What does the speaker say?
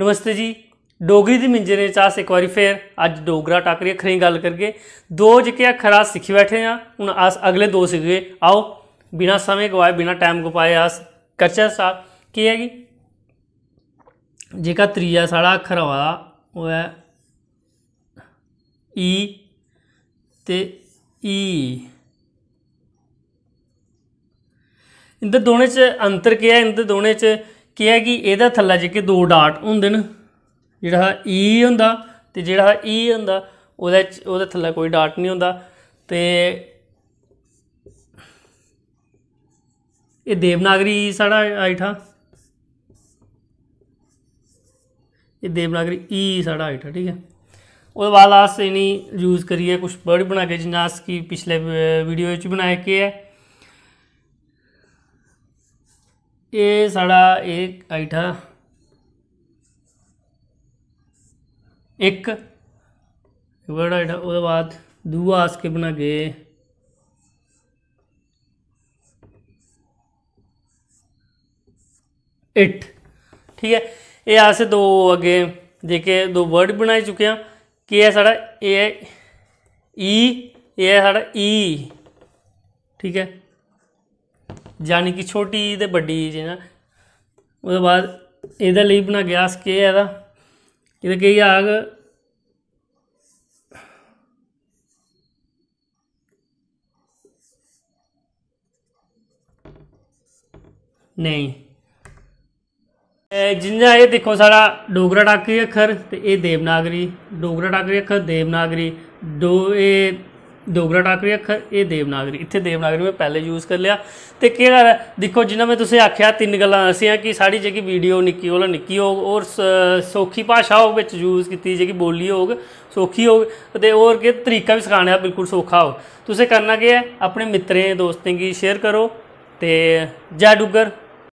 नमस्ते जी डोगरी की मिंजर च अस एक बारी फिर अज डोगरा टाकरी अक्खरें गल करगे दो जेके अक्खर अस सीखी बैठे हाँ हूँ अस अगले दो सीखे आओ बिना समय गवाए बिना टाइम गवाए अस कर साहब के है कि जेका त्रीया साढ़ा अक्खर आवा वो है ई ते ई इंदे दोनों अंतर केह है इंदे दोनों ਕੀ ਹੈ ਕਿ ਇਹਦਾ ਥੱਲੇ ਜੇ ਕਿ ਦੋ ਡਾਟ ਹੁੰਦੇ ਨੇ ਜਿਹੜਾ ਈ e ਹੁੰਦਾ ਤੇ ਜਿਹੜਾ ਈ e ਹੁੰਦਾ ਉਹਦੇ ਉਹਦੇ ਥੱਲੇ ਕੋਈ ਡਾਟ ਨਹੀਂ ਹੁੰਦਾ ਤੇ ਇਹ ਦੇਵਨਾਗਰੀ ਸਾਡਾ ਆਇਠਾ ਇਹ ਦੇਵਨਾਗਰੀ ਈ e ਸਾਡਾ ਆਇਠਾ ਠੀਕ ਹੈ ਉਹਦੇ ਬਾਅਦ ਆਸ ਨਹੀਂ ਯੂਜ਼ ਕਰੀਏ ਕੁਝ ਵਰਡ ਬਣਾ ਕੇ ਜਨਾਸ ਕੀ ਪਿਛਲੇ ਵੀਡੀਓ ਵਿੱਚ ਬਣਾਇਆ ਕਿ ਹੈ ए साढ़ा एक ऐठा एक बड़ा ऐठा वो बाद दूआ अस केह् गए इट ठीक है ये अस दो अगे जेह्के दो वर्ड बनाई चुके हैं कि है साढ़ा ए ई एह् है साढ़ा ई ठीक है ਜਾਨੀ ਕਿ ਛੋਟੀ ਤੇ ਵੱਡੀ ਜਿਹੜਾ ਉਹਦੇ ਬਾਅਦ ਇਹਦੇ ਲਈ ਬਣਾ ਗਿਆ ਸਕੇ ਇਹਦਾ ਇਹਦੇ ਕਈ ਆਗ ਨਹੀਂ जिंजा ये देखो सारा डोगरा टाकरी अखर तो ये देवनागरी डोगरा टाकरी अखर देवनागरी डो ये ਡੋਗਰਾ ਟਾਕਰੀ ਅੱਖਰ ਇਹ ਦੇਵਨਾਗਰੀ ਇੱਥੇ ਦੇਵਨਾਗਰੀ ਮੈਂ ਪਹਿਲੇ ਯੂਜ਼ ਕਰ ਲਿਆ ਤੇ ਕਿਹੜਾ ਦੇਖੋ ਜਿੰਨਾ ਮੈਂ ਤੁਸੇ ਆਖਿਆ ਤਿੰਨ ਗੱਲਾਂ ਅਸੀਂ ਆ ਕਿ ਸਾਡੀ ਜਿਹੜੀ ਵੀਡੀਓ ਨਿੱਕੀ ਹੋਲਾ ਨਿੱਕੀ ਹੋ ਔਰ ਸੌਖੀ ਭਾਸ਼ਾ ਹੋ ਵਿੱਚ ਯੂਜ਼ ਕੀਤੀ ਜਿਹੜੀ ਬੋਲੀ ਹੋਗ ਸੌਖੀ ਹੋ ਤੇ ਔਰ ਕਿ ਤਰੀਕਾ ਵੀ ਸਿਖਾਣਿਆ ਬਿਲਕੁਲ ਸੌਖਾ ਹੋ ਤੁਸੀਂ ਕਰਨਾ ਕੀ ਹੈ ਆਪਣੇ ਮਿੱਤਰਾਂ ਦੋਸਤਾਂ ਕੀ ਸ਼ੇਅਰ ਕਰੋ ਤੇ ਡੁੱਗਰ